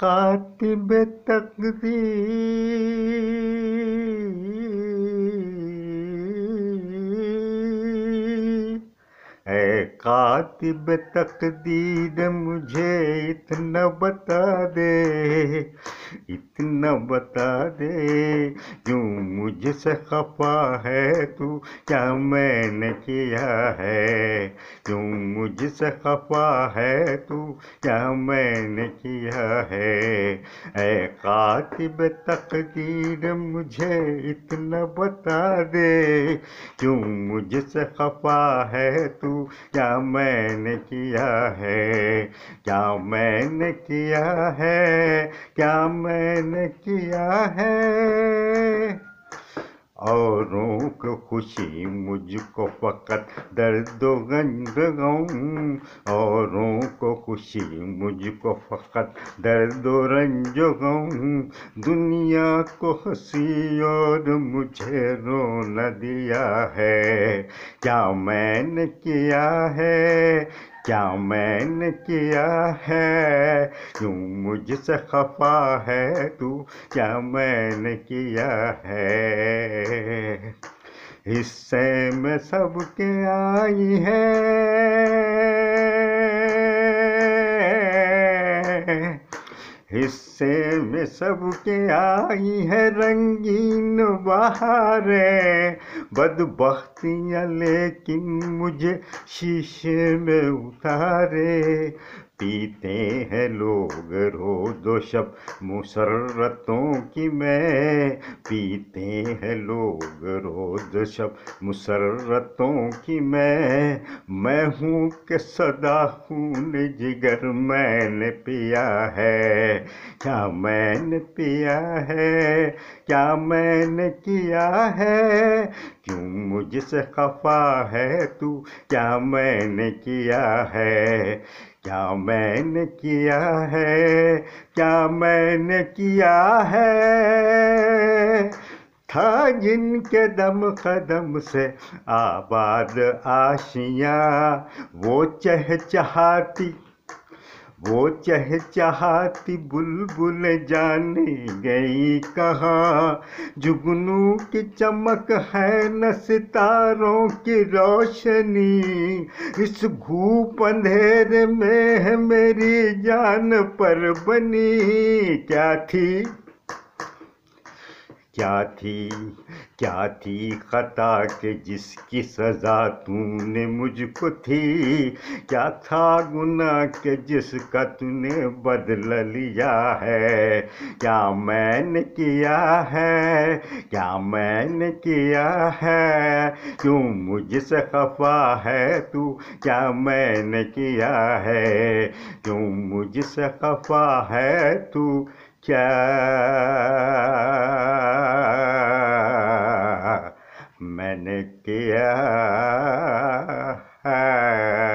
कातिब तकदीर कातिब तकदीर मुझे इतना बता दे इतना बता दे क्यों मुझसे खफा है तू क्या मैंने किया है क्यों मुझसे खफा है तू क्या मैंने किया है ऐ कातिब तकदीर मुझे इतना बता दे क्यों मुझसे खफा है तू क्या मैंने किया है क्या मैंने किया है क्या मैंने किया है औरों को खुशी मुझको फकत दर्द गंज गऊँ औरों को खुशी मुझको फ़कत दर्द रंजो दुनिया को हंसी और मुझे रोना दिया है क्या मैंने किया है क्या मैंने किया है क्यों मुझसे खफा है तू क्या मैंने किया है हिस्से में सबके आई है है हिस्से में सबके आई है रंगीन बहारें बदबख्तियाँ लेकिन मुझे शीशे में उतारे पीते हैं लोग रो दो शब मुसरतों की मैं पीते हैं लोग रो दो शब मुसरतों की मैं मैं हूँ के सदा खून जिगर मैंने पिया है क्या मैंने पिया है क्या मैंने किया है क्यों मुझसे खफा है तू क्या मैंने किया है क्या मैंने किया है क्या मैंने किया है था जिनके दम कदम से आबाद आशियाँ वो चहचहाती वो चहचहाती बुलबुल जाने गई कहाँ जुगनू की चमक है न सितारों की रोशनी इस घूप अंधेरे में है मेरी जान पर बनी क्या थी क्या थी क्या थी खता के जिसकी सज़ा तूने मुझको थी क्या था गुना के जिसका तूने बदल लिया है क्या मैंने किया है क्या मैंने किया है क्यों मुझसे खफा है तू क्या मैंने किया है क्यों मुझसे खफा है तू क्या मैंने किया है